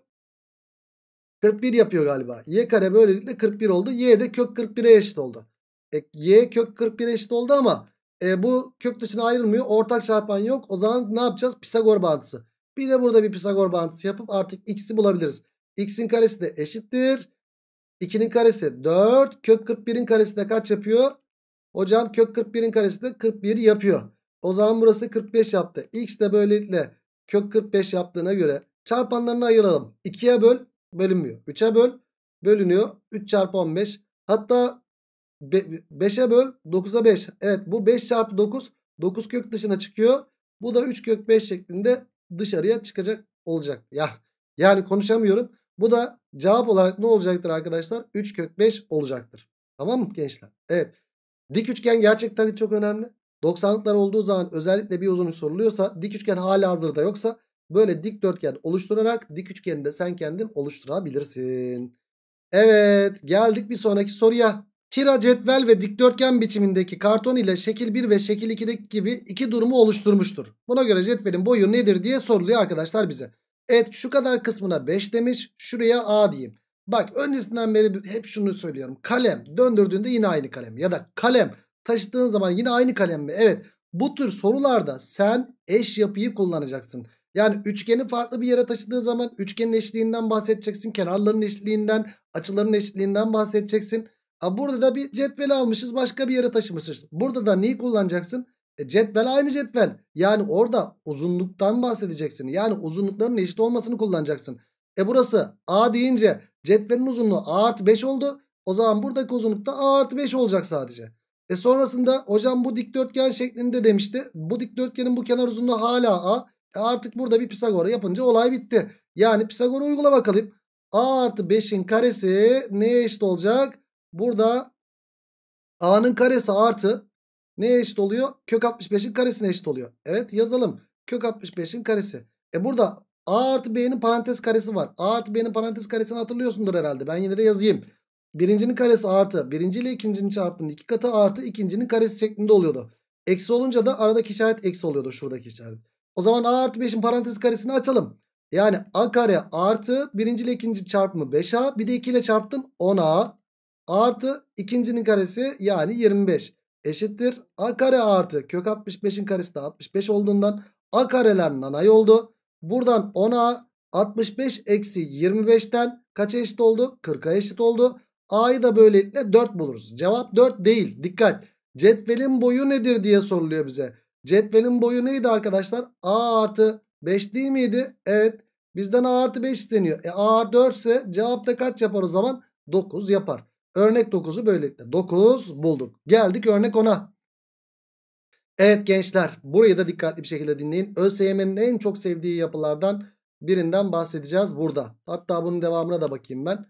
41 yapıyor galiba. Y kare böylelikle 41 oldu. Y de kök 41'e eşit oldu. E, y kök 41'e eşit oldu ama e, bu kök dışına ayrılmıyor. Ortak çarpan yok. O zaman ne yapacağız? Pisagor bağıntısı. Bir de burada bir Pisagor bağıntısı yapıp artık x'i bulabiliriz. x'in karesi de eşittir. 2'nin karesi 4. Kök 41'in karesi de kaç yapıyor? Hocam kök 41'in karesi de 41 yapıyor. O zaman burası 45 yaptı. X de böylelikle kök 45 yaptığına göre çarpanlarını ayıralım. 2'ye böl bölünmüyor. 3'e böl bölünüyor. 3 çarpı 15. Hatta 5'e böl 9'a 5. Evet bu 5 çarpı 9. 9 kök dışına çıkıyor. Bu da 3 kök 5 şeklinde dışarıya çıkacak olacak. Ya yani konuşamıyorum. Bu da cevap olarak ne olacaktır arkadaşlar? 3 kök 5 olacaktır. Tamam mı gençler? Evet. Dik üçgen gerçekten çok önemli. 90'lıklar olduğu zaman özellikle bir uzunluk soruluyorsa dik üçgen hala hazırda yoksa Böyle dikdörtgen oluşturarak dik üçgeni de sen kendin oluşturabilirsin. Evet geldik bir sonraki soruya. Kira cetvel ve dikdörtgen biçimindeki karton ile şekil 1 ve şekil 2'deki gibi iki durumu oluşturmuştur. Buna göre cetvelin boyu nedir diye soruluyor arkadaşlar bize. Evet şu kadar kısmına 5 demiş. Şuraya A diyeyim. Bak öncesinden beri hep şunu söylüyorum. Kalem döndürdüğünde yine aynı kalem. Ya da kalem taşıdığın zaman yine aynı kalem mi? Evet bu tür sorularda sen eş yapıyı kullanacaksın. Yani üçgeni farklı bir yere taşıdığı zaman üçgenin eşliğinden bahsedeceksin. Kenarların eşliğinden, açıların eşliğinden bahsedeceksin. A burada da bir cetveli almışız başka bir yere taşımışız. Burada da neyi kullanacaksın? E, cetvel aynı cetvel. Yani orada uzunluktan bahsedeceksin. Yani uzunlukların eşit olmasını kullanacaksın. E burası A deyince cetvelin uzunluğu A artı 5 oldu. O zaman buradaki uzunluk da A artı 5 olacak sadece. E sonrasında hocam bu dikdörtgen şeklinde demişti. Bu dikdörtgenin bu kenar uzunluğu hala A. E, artık burada bir Pisagor yapınca olay bitti. Yani Pisagor'u uygula bakalım. A artı 5'in karesi neye eşit olacak? Burada A'nın karesi artı neye eşit oluyor? Kök 65'in karesine eşit oluyor. Evet yazalım. Kök 65'in karesi. E burada A artı B'nin parantez karesi var. A artı B'nin parantez karesini hatırlıyorsundur herhalde. Ben yine de yazayım. Birincinin karesi artı. Birinci ile ikincinin çarpımının iki katı artı ikincinin karesi şeklinde oluyordu. Eksi olunca da aradaki işaret eksi oluyordu şuradaki işaret. O zaman a artı 5'in parantez karesini açalım. Yani a kare artı birinci ile ikinci çarpımı 5a bir de 2 ile çarptım 10a artı ikincinin karesi yani 25 eşittir. a kare artı kök 65'in karesi de 65 olduğundan a kareler nanay oldu. Buradan 10a 65 eksi 25'ten kaça eşit oldu? 40'a eşit oldu. A'yı da böylelikle 4 buluruz. Cevap 4 değil. Dikkat. Cetvelin boyu nedir diye soruluyor bize. Cetvelin boyu neydi arkadaşlar? A artı 5 değil miydi? Evet. Bizden A artı 5 isteniyor. E A artı 4 ise cevap da kaç yapar o zaman? 9 yapar. Örnek 9'u böylelikle 9 bulduk. Geldik örnek 10'a. Evet gençler burayı da dikkatli bir şekilde dinleyin. ÖSYM'nin en çok sevdiği yapılardan birinden bahsedeceğiz burada. Hatta bunun devamına da bakayım ben.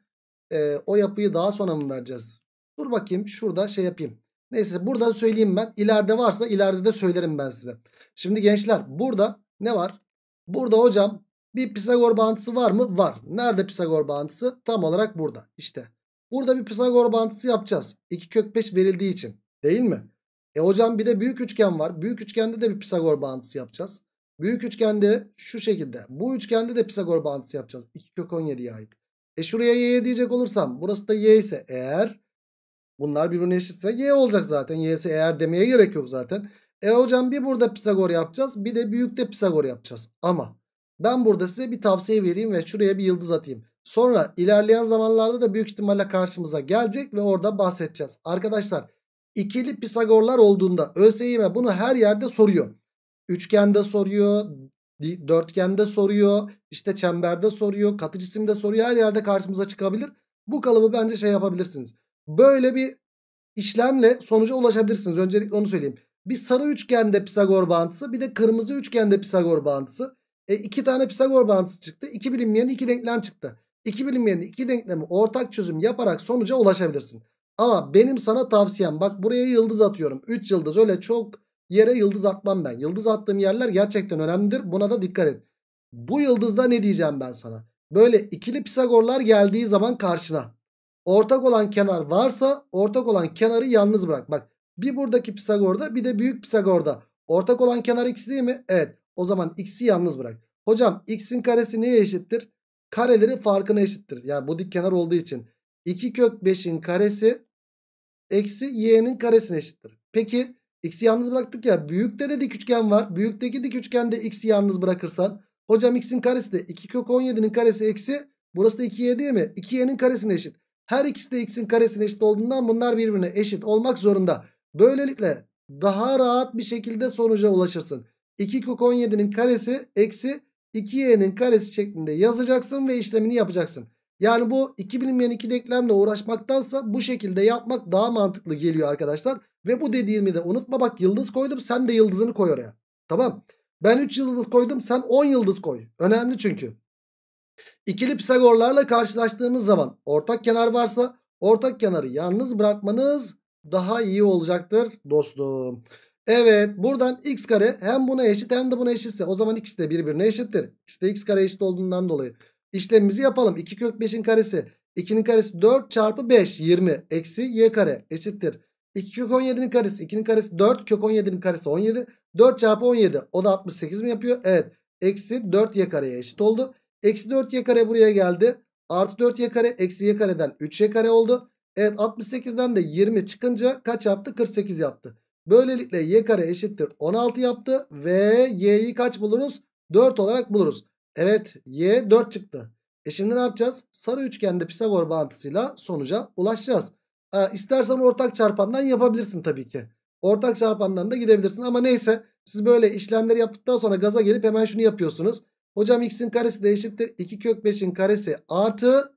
Ee, o yapıyı daha sonra mı vereceğiz? Dur bakayım şurada şey yapayım. Neyse burada söyleyeyim ben. İleride varsa ileride de söylerim ben size. Şimdi gençler burada ne var? Burada hocam bir Pisagor bağıntısı var mı? Var. Nerede Pisagor bağıntısı? Tam olarak burada. İşte. Burada bir Pisagor bağıntısı yapacağız. 2 kök 5 verildiği için. Değil mi? E hocam bir de büyük üçgen var. Büyük üçgende de bir Pisagor bağıntısı yapacağız. Büyük üçgende şu şekilde. Bu üçgende de Pisagor bağıntısı yapacağız. 2 kök 17'ye ait. E şuraya y diyecek olursam burası da y ise eğer Bunlar birbirine eşitse y olacak zaten. y'si eğer demeye gerek yok zaten. E hocam bir burada Pisagor yapacağız. Bir de büyükte Pisagor yapacağız. Ama ben burada size bir tavsiye vereyim ve şuraya bir yıldız atayım. Sonra ilerleyen zamanlarda da büyük ihtimalle karşımıza gelecek ve orada bahsedeceğiz. Arkadaşlar ikili Pisagorlar olduğunda ÖSYM bunu her yerde soruyor. Üçgende soruyor, dörtgende soruyor, işte çemberde soruyor, katı cisimde soruyor. Her yerde karşımıza çıkabilir. Bu kalıbı bence şey yapabilirsiniz. Böyle bir işlemle sonuca ulaşabilirsiniz. Öncelikle onu söyleyeyim. Bir sarı üçgende Pisagor bağıntısı bir de kırmızı üçgende Pisagor bağıntısı. E, iki tane Pisagor bağıntısı çıktı. İki bilinmeyen iki denklem çıktı. İki bilinmeyen iki denklemi ortak çözüm yaparak sonuca ulaşabilirsin. Ama benim sana tavsiyem bak buraya yıldız atıyorum. Üç yıldız öyle çok yere yıldız atmam ben. Yıldız attığım yerler gerçekten önemlidir. Buna da dikkat et. Bu yıldızda ne diyeceğim ben sana? Böyle ikili Pisagorlar geldiği zaman karşına Ortak olan kenar varsa ortak olan kenarı yalnız bırak. Bak bir buradaki Pisagor'da bir de büyük Pisagor'da. Ortak olan kenar x değil mi? Evet. O zaman x'i yalnız bırak. Hocam x'in karesi neye eşittir? Kareleri farkına eşittir. Yani bu dik kenar olduğu için. 2 kök 5'in karesi eksi y'nin karesine eşittir. Peki x'i yalnız bıraktık ya. Büyükte de dik üçgen var. Büyükteki dik üçgende x'i yalnız bırakırsan. Hocam x'in karesi de 2 kök 17'nin karesi eksi. Burası da 2y değil mi? 2y'nin karesine eşit. Her ikisi de x'in karesine eşit olduğundan bunlar birbirine eşit olmak zorunda. Böylelikle daha rahat bir şekilde sonuca ulaşırsın. 2 kök 17'nin karesi eksi 2y'nin karesi şeklinde yazacaksın ve işlemini yapacaksın. Yani bu iki bilinmeyen ikili eklemle uğraşmaktansa bu şekilde yapmak daha mantıklı geliyor arkadaşlar. Ve bu dediğimi de unutma bak yıldız koydum sen de yıldızını koy oraya. Tamam. Ben 3 yıldız koydum sen 10 yıldız koy. Önemli çünkü. İkili Pisagorlarla karşılaştığımız zaman ortak kenar varsa ortak kenarı yalnız bırakmanız daha iyi olacaktır dostum. Evet buradan x kare hem buna eşit hem de buna eşitse o zaman ikisi de birbirine eşittir. İkisi de x kare eşit olduğundan dolayı. İşlemimizi yapalım. 2 kök 5'in karesi 2'nin karesi 4 çarpı 5 20 eksi y kare eşittir. 2 kök 17'nin karesi 2'nin karesi 4 kök 17'nin karesi 17 4 çarpı 17 o da 68 mi yapıyor? Evet eksi 4 y kareye eşit oldu. Eksi 4y kare buraya geldi. Artı 4y kare eksi y kareden 3y kare oldu. Evet 68'den de 20 çıkınca kaç yaptı? 48 yaptı. Böylelikle y kare eşittir 16 yaptı. Ve y'yi kaç buluruz? 4 olarak buluruz. Evet y 4 çıktı. E şimdi ne yapacağız? Sarı üçgende Pisagor bağıntısıyla sonuca ulaşacağız. E, istersen ortak çarpandan yapabilirsin tabii ki. Ortak çarpandan da gidebilirsin ama neyse. Siz böyle işlemleri yaptıktan sonra gaza gelip hemen şunu yapıyorsunuz. Hocam x'in karesi de eşittir. 2 kök 5'in karesi artı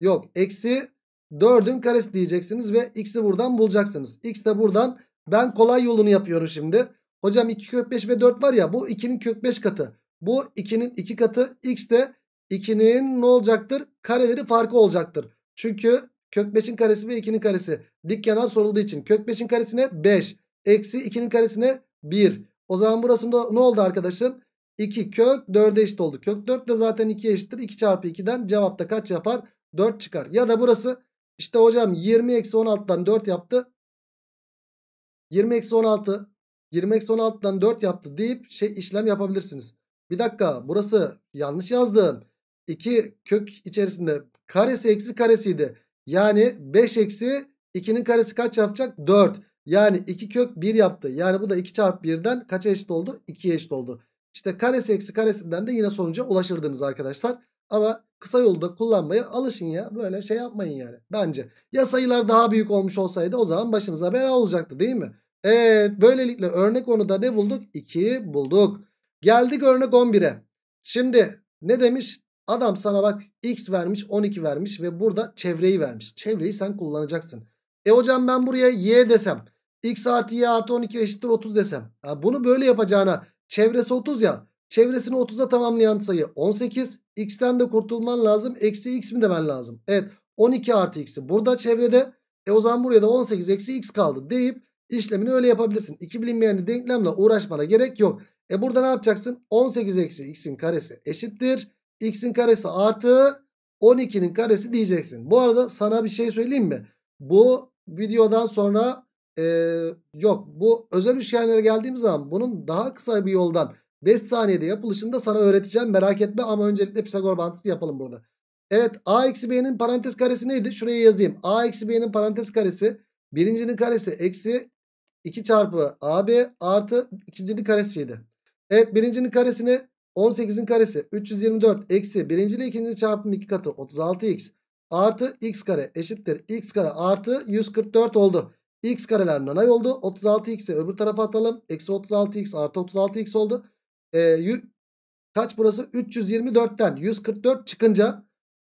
yok eksi 4'ün karesi diyeceksiniz ve x'i buradan bulacaksınız. x de buradan ben kolay yolunu yapıyorum şimdi. Hocam 2 kök 5 ve 4 var ya bu 2'nin kök 5 katı. Bu 2'nin 2 katı x de 2'nin ne olacaktır? Kareleri farkı olacaktır. Çünkü kök 5'in karesi ve 2'nin karesi dik kenar sorulduğu için kök 5'in karesine 5 eksi 2'nin karesine 1. O zaman burasında ne oldu arkadaşım? 2 kök 4'e eşit oldu. Kök 4 de zaten 2 eşittir. 2 çarpı 2'den cevapta kaç yapar? 4 çıkar. Ya da burası işte hocam 20 eksi 16'dan 4 yaptı. 20 eksi 16 20 eksi 16'dan 4 yaptı deyip şey işlem yapabilirsiniz. Bir dakika burası yanlış yazdım. 2 kök içerisinde karesi eksi karesiydi. Yani 5 eksi 2'nin karesi kaç yapacak? 4. Yani 2 kök 1 yaptı. Yani bu da 2 çarpı 1'den kaça eşit oldu? 2'ye eşit oldu. İşte karesi eksi karesinden de yine sonuca ulaşırdınız arkadaşlar. Ama kısa yolda da kullanmaya alışın ya. Böyle şey yapmayın yani. Bence ya sayılar daha büyük olmuş olsaydı o zaman başınıza bela olacaktı değil mi? Evet böylelikle örnek 10'u da ne bulduk? 2 bulduk. Geldik örnek 11'e. Şimdi ne demiş? Adam sana bak x vermiş 12 vermiş ve burada çevreyi vermiş. Çevreyi sen kullanacaksın. E hocam ben buraya y desem x artı y artı 12 eşittir 30 desem. Ha, bunu böyle yapacağına Çevresi 30 ya. Çevresini 30'a tamamlayan sayı 18. X'ten de kurtulman lazım. Eksi x mi demen lazım? Evet. 12 artı x'i burada çevrede. E o zaman buraya da 18 eksi x kaldı deyip işlemini öyle yapabilirsin. İki bilinmeyenli denklemle uğraşmana gerek yok. E burada ne yapacaksın? 18 eksi x'in karesi eşittir. x'in karesi artı 12'nin karesi diyeceksin. Bu arada sana bir şey söyleyeyim mi? Bu videodan sonra e, yok bu özel üçgenlere geldiğimiz zaman bunun daha kısa bir yoldan 5 saniyede yapılışını da sana öğreteceğim merak etme ama öncelikle Pisagor bantısını yapalım burada. Evet a eksi b'nin parantez karesi neydi? Şuraya yazayım. a eksi b'nin parantez karesi birincinin karesi eksi 2 çarpı ab artı ikincinin karesiydi. Evet birincinin karesini 18'in karesi 324 eksi birinci ile ikinci çarpımın iki katı 36x artı x kare eşittir x kare artı 144 oldu. X kareler nanay oldu. 36x'i öbür tarafa atalım. Eksi 36x artı 36x oldu. E, ee, y kaç burası? 324'ten 144 çıkınca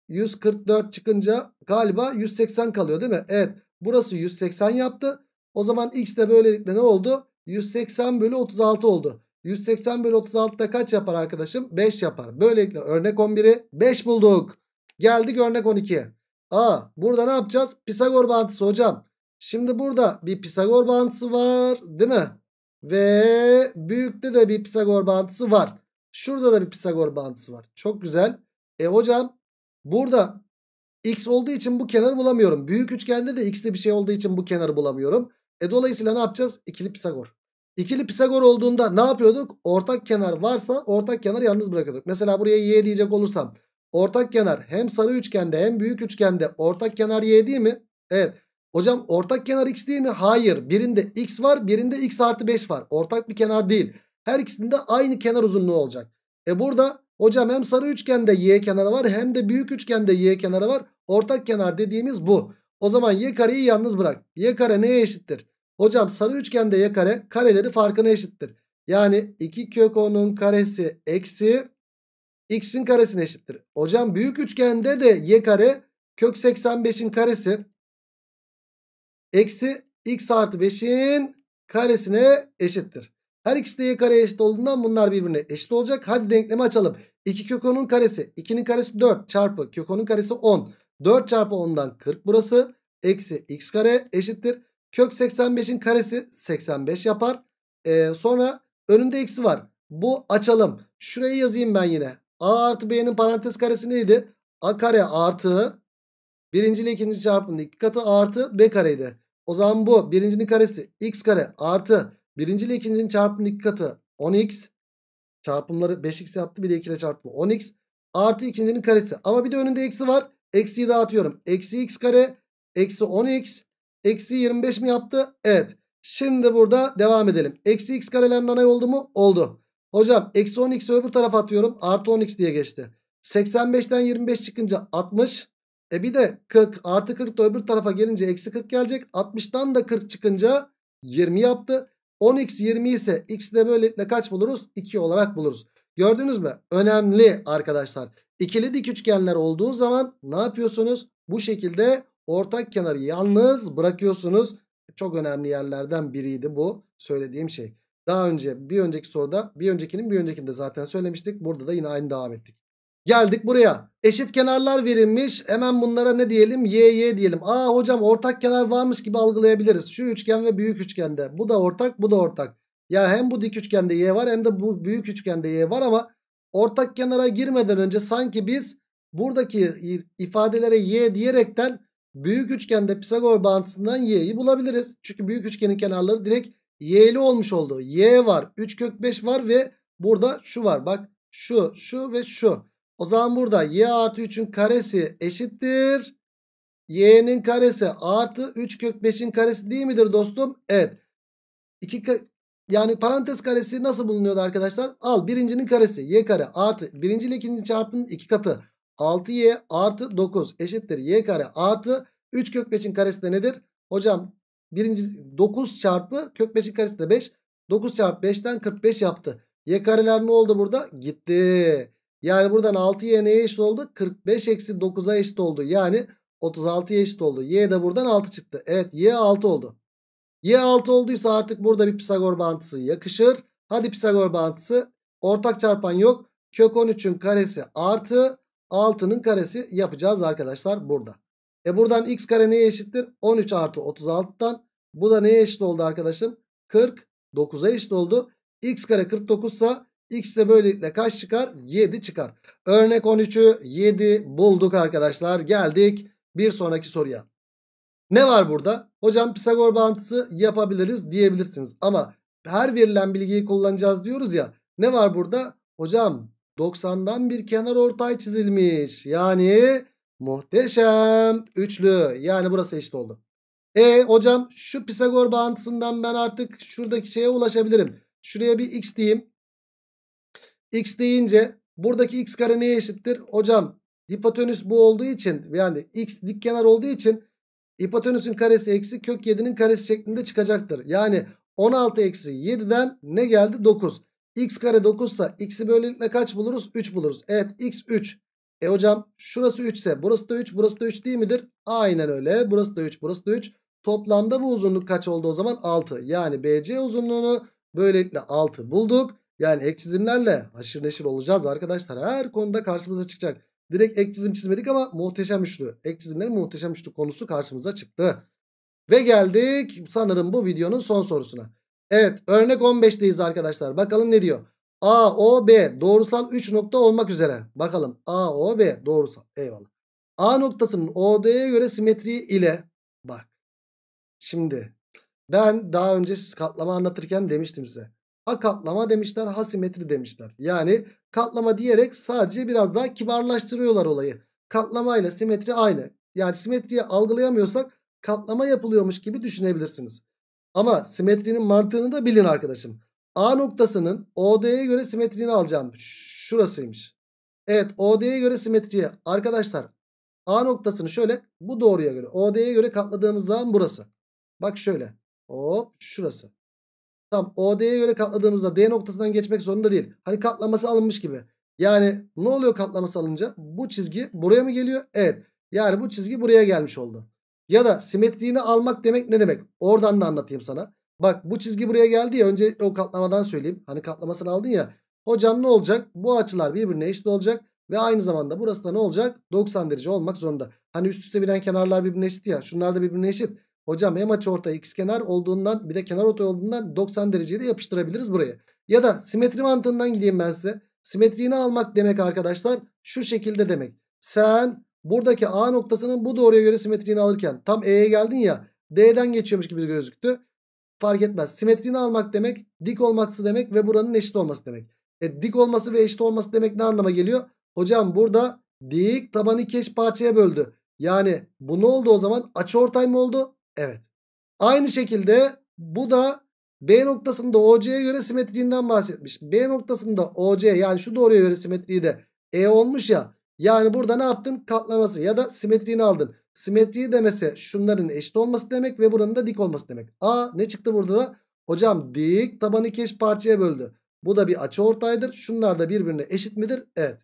144 çıkınca galiba 180 kalıyor değil mi? Evet. Burası 180 yaptı. O zaman x de böylelikle ne oldu? 180 bölü 36 oldu. 180 bölü 36 da kaç yapar arkadaşım? 5 yapar. Böylelikle örnek 11'i 5 bulduk. Geldik örnek 12'ye. Aa burada ne yapacağız? Pisagor bağıntısı hocam. Şimdi burada bir Pisagor bağıntısı var değil mi? Ve büyükte de bir Pisagor bağıntısı var. Şurada da bir Pisagor bağıntısı var. Çok güzel. E hocam burada x olduğu için bu kenarı bulamıyorum. Büyük üçgende de x'li bir şey olduğu için bu kenarı bulamıyorum. E dolayısıyla ne yapacağız? İkili Pisagor. İkili Pisagor olduğunda ne yapıyorduk? Ortak kenar varsa ortak kenarı yalnız bırakıyorduk. Mesela buraya y diyecek olursam ortak kenar hem sarı üçgende hem büyük üçgende ortak kenar y değil mi? Evet. Hocam ortak kenar x değil mi? Hayır. Birinde x var birinde x artı 5 var. Ortak bir kenar değil. Her ikisinde aynı kenar uzunluğu olacak. E burada hocam hem sarı üçgende y kenarı var hem de büyük üçgende y kenarı var. Ortak kenar dediğimiz bu. O zaman y kareyi yalnız bırak. Y kare neye eşittir? Hocam sarı üçgende y kare kareleri farkına eşittir. Yani 2 kök 10'un karesi eksi x'in karesine eşittir. Hocam büyük üçgende de y kare kök 85'in karesi eksi x artı 5'in karesine eşittir. Her ikisi de y kareye eşit olduğundan bunlar birbirine eşit olacak. Hadi denklemi açalım. 2 kök 10'un karesi. 2'nin karesi 4 çarpı kök 10'un karesi 10. 4 çarpı 10'dan 40 burası. Eksi x kare eşittir. Kök 85'in karesi 85 yapar. Ee, sonra önünde eksi var. Bu açalım. Şurayı yazayım ben yine. a artı b'nin parantez karesi neydi? a kare artı birinci ile ikinci çarpımın iki katı artı b kareydi. O zaman bu birincinin karesi x kare artı birinci ile ikincinin çarpımının iki katı 10x. Çarpımları 5x yaptı bir de 2 ile çarpımı 10x. Artı ikincinin karesi ama bir de önünde eksi var. Eksiyi dağıtıyorum. Eksi x kare eksi 10x eksi 25 mi yaptı? Evet. Şimdi burada devam edelim. Eksi x karelerin anay oldu mu? Oldu. Hocam eksi 10x'i öbür tarafa atıyorum. Artı 10x diye geçti. 85'ten 25 çıkınca 60. E bir de 40 artı 40 da öbür tarafa gelince eksi 40 gelecek. 60'tan da 40 çıkınca 20 yaptı. 10x 20 ise x'i de böylelikle kaç buluruz? 2 olarak buluruz. Gördünüz mü? Önemli arkadaşlar. İkili dik üçgenler olduğu zaman ne yapıyorsunuz? Bu şekilde ortak kenarı yalnız bırakıyorsunuz. Çok önemli yerlerden biriydi bu söylediğim şey. Daha önce bir önceki soruda bir öncekinin bir öncekinde zaten söylemiştik. Burada da yine aynı devam ettik. Geldik buraya. Eşit kenarlar verilmiş. Hemen bunlara ne diyelim? Y, Y diyelim. Aa hocam ortak kenar varmış gibi algılayabiliriz. Şu üçgen ve büyük üçgende. Bu da ortak, bu da ortak. Ya hem bu dik üçgende Y var hem de bu büyük üçgende Y var ama ortak kenara girmeden önce sanki biz buradaki ifadelere Y diyerekten büyük üçgende Pisagor bağıntısından Y'yi bulabiliriz. Çünkü büyük üçgenin kenarları direkt Y'li olmuş oldu. Y var, 3 kök 5 var ve burada şu var. Bak şu, şu ve şu. O zaman burada y artı 3'ün karesi eşittir. y'nin karesi artı 3 kök 5'in karesi değil midir dostum? Evet. İki 2 yani parantez karesi nasıl bulunuyordu arkadaşlar? Al birincinin karesi y kare artı birinci ile ikinci çarpının iki katı. 6y artı 9 eşittir y kare artı 3 kök 5'in karesi de nedir? Hocam birinci 9 çarpı kök 5'in karesi de 5. 9 çarpı 5'ten 45 yaptı. Y kareler ne oldu burada? Gitti. Yani buradan 6y neye eşit oldu? 45 eksi 9'a eşit oldu. Yani 36'ya eşit oldu. Y de buradan 6 çıktı. Evet y 6 oldu. Y 6 olduysa artık burada bir Pisagor bağıntısı yakışır. Hadi Pisagor bağıntısı ortak çarpan yok. Kök 13'ün karesi artı 6'nın karesi yapacağız arkadaşlar burada. E buradan x kare neye eşittir? 13 artı 36'dan. Bu da neye eşit oldu arkadaşım? 49'a eşit oldu. x kare 49 ise X de böylelikle kaç çıkar? 7 çıkar. Örnek 13'ü 7 bulduk arkadaşlar. Geldik bir sonraki soruya. Ne var burada? Hocam Pisagor bağıntısı yapabiliriz diyebilirsiniz. Ama her verilen bilgiyi kullanacağız diyoruz ya. Ne var burada? Hocam 90'dan bir kenar ortay çizilmiş. Yani muhteşem üçlü. Yani burası eşit oldu. E hocam şu Pisagor bağıntısından ben artık şuradaki şeye ulaşabilirim. Şuraya bir x diyeyim. X deyince buradaki x kare neye eşittir? Hocam hipotenüs bu olduğu için yani x dik kenar olduğu için hipotenüsün karesi eksi kök 7'nin karesi şeklinde çıkacaktır. Yani 16 eksi 7'den ne geldi? 9. x kare 9 ise x'i böylelikle kaç buluruz? 3 buluruz. Evet x 3. E hocam şurası 3 ise burası da 3 burası da 3 değil midir? Aynen öyle. Burası da 3 burası da 3. Toplamda bu uzunluk kaç oldu o zaman? 6. Yani BC uzunluğunu böylelikle 6 bulduk. Yani ek çizimlerle haşır neşir olacağız arkadaşlar. Her konuda karşımıza çıkacak. Direkt ek çizim çizmedik ama muhteşem üçlü. Ek çizimlerin muhteşem üçlü konusu karşımıza çıktı. Ve geldik sanırım bu videonun son sorusuna. Evet örnek 15'teyiz arkadaşlar. Bakalım ne diyor. AOB doğrusal 3 nokta olmak üzere. Bakalım AOB doğrusal. Eyvallah. A noktasının OD'ye göre simetri ile bak. Şimdi ben daha önce siz katlama anlatırken demiştim size. A katlama demişler. Hasimetri demişler. Yani katlama diyerek sadece biraz daha kibarlaştırıyorlar olayı. Katlama ile simetri aynı. Yani simetriyi algılayamıyorsak katlama yapılıyormuş gibi düşünebilirsiniz. Ama simetrinin mantığını da bilin arkadaşım. A noktasının OD'ye göre simetriğini alacağım. Şurasıymış. Evet OD'ye göre simetriye. Arkadaşlar A noktasını şöyle bu doğruya göre OD'ye göre katladığımız zaman burası. Bak şöyle. Hop şurası. Tam OD'ye göre katladığımızda D noktasından geçmek zorunda değil. Hani katlaması alınmış gibi. Yani ne oluyor katlaması alınca? Bu çizgi buraya mı geliyor? Evet. Yani bu çizgi buraya gelmiş oldu. Ya da simetriğini almak demek ne demek? Oradan da anlatayım sana. Bak bu çizgi buraya geldi ya önce o katlamadan söyleyeyim. Hani katlamasını aldın ya. Hocam ne olacak? Bu açılar birbirine eşit olacak. Ve aynı zamanda burası da ne olacak? 90 derece olmak zorunda. Hani üst üste binen kenarlar birbirine eşit ya. Şunlar da birbirine eşit. Hocam hem açı orta x kenar olduğundan bir de kenar orta olduğundan 90 dereceyi de yapıştırabiliriz burayı. Ya da simetri mantığından gideyim ben size. Simetriğini almak demek arkadaşlar şu şekilde demek. Sen buradaki A noktasının bu doğruya göre simetriğini alırken tam E'ye geldin ya D'den geçiyormuş gibi gözüktü. Fark etmez. Simetriğini almak demek dik olması demek ve buranın eşit olması demek. E, dik olması ve eşit olması demek ne anlama geliyor? Hocam burada dik tabanı iki eş parçaya böldü. Yani bu ne oldu o zaman? Açı ortay mı oldu? Evet. Aynı şekilde bu da B noktasında OC'ye göre simetriğinden bahsetmiş. B noktasında OC yani şu doğruya göre simetriği de E olmuş ya. Yani burada ne yaptın? Katlaması ya da simetriğini aldın. Simetriği demese şunların eşit olması demek ve buranın da dik olması demek. A ne çıktı burada da? Hocam dik tabanı iki parçaya böldü. Bu da bir açı ortaydır. Şunlar da birbirine eşit midir? Evet.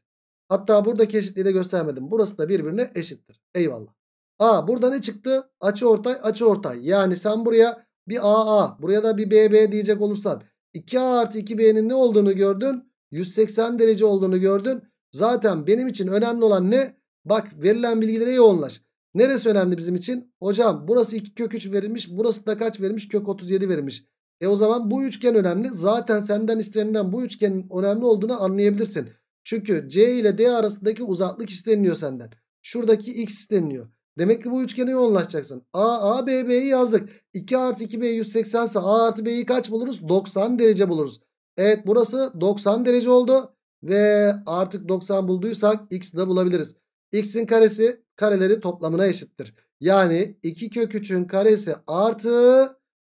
Hatta buradaki eşitliği de göstermedim. Burası da birbirine eşittir. Eyvallah. A burada ne çıktı? Açı ortay açı ortay. Yani sen buraya bir AA buraya da bir BB diyecek olursan 2A artı 2B'nin ne olduğunu gördün. 180 derece olduğunu gördün. Zaten benim için önemli olan ne? Bak verilen bilgilere yoğunlaş. Neresi önemli bizim için? Hocam burası 2 kök 3 verilmiş. Burası da kaç verilmiş? Kök 37 verilmiş. E o zaman bu üçgen önemli. Zaten senden istenilen bu üçgenin önemli olduğunu anlayabilirsin. Çünkü C ile D arasındaki uzaklık isteniliyor senden. Şuradaki X isteniliyor. Demek ki bu üçgene yoğunlaşacaksın. A, A, B, B'yi yazdık. 2 artı 2 B 180 ise A artı B'yi kaç buluruz? 90 derece buluruz. Evet burası 90 derece oldu. Ve artık 90 bulduysak x'i de bulabiliriz. X'in karesi kareleri toplamına eşittir. Yani 2 kök 3'ün karesi artı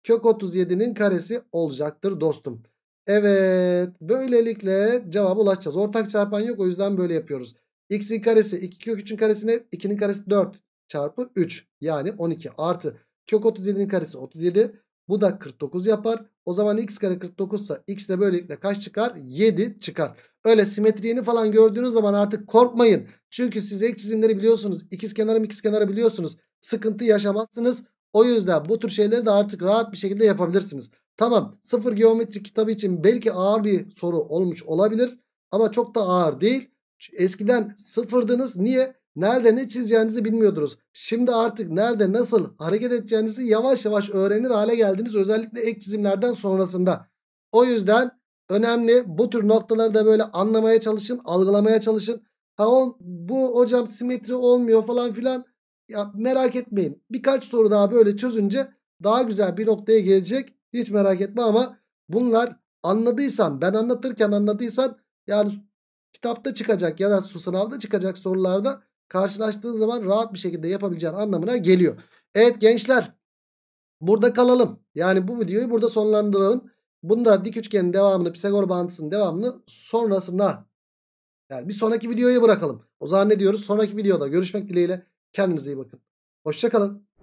kök 37'nin karesi olacaktır dostum. Evet böylelikle cevaba ulaşacağız. Ortak çarpan yok o yüzden böyle yapıyoruz. X'in karesi 2 kök 3'ün karesine 2'nin karesi 4 çarpı 3 yani 12 artı kök 37'nin karesi 37 bu da 49 yapar. O zaman x kare 49 ise x de böylelikle kaç çıkar? 7 çıkar. Öyle simetriğini falan gördüğünüz zaman artık korkmayın. Çünkü siz ek çizimleri biliyorsunuz. İkiz kenarı ikiz kenarı biliyorsunuz. Sıkıntı yaşamazsınız. O yüzden bu tür şeyleri de artık rahat bir şekilde yapabilirsiniz. Tamam sıfır geometri kitabı için belki ağır bir soru olmuş olabilir. Ama çok da ağır değil. Eskiden sıfırdınız. Niye? Nerede ne çizeceğinizi bilmiyordunuz. Şimdi artık nerede nasıl hareket edeceğinizi yavaş yavaş öğrenir hale geldiniz. Özellikle ek çizimlerden sonrasında. O yüzden önemli bu tür noktaları da böyle anlamaya çalışın, algılamaya çalışın. Ha bu hocam simetri olmuyor falan filan. Ya merak etmeyin. Birkaç soru daha böyle çözünce daha güzel bir noktaya gelecek. Hiç merak etme ama bunlar anladıysan ben anlatırken anladıysan yani kitapta çıkacak ya da sınavda çıkacak sorularda karşılaştığın zaman rahat bir şekilde yapabileceğin anlamına geliyor. Evet gençler burada kalalım. Yani bu videoyu burada sonlandıralım. Bunda dik üçgenin devamını, Pisagor bağıntısının devamını sonrasında. yani bir sonraki videoyu bırakalım. O zaman ne diyoruz? Sonraki videoda görüşmek dileğiyle. Kendinize iyi bakın. Hoşçakalın.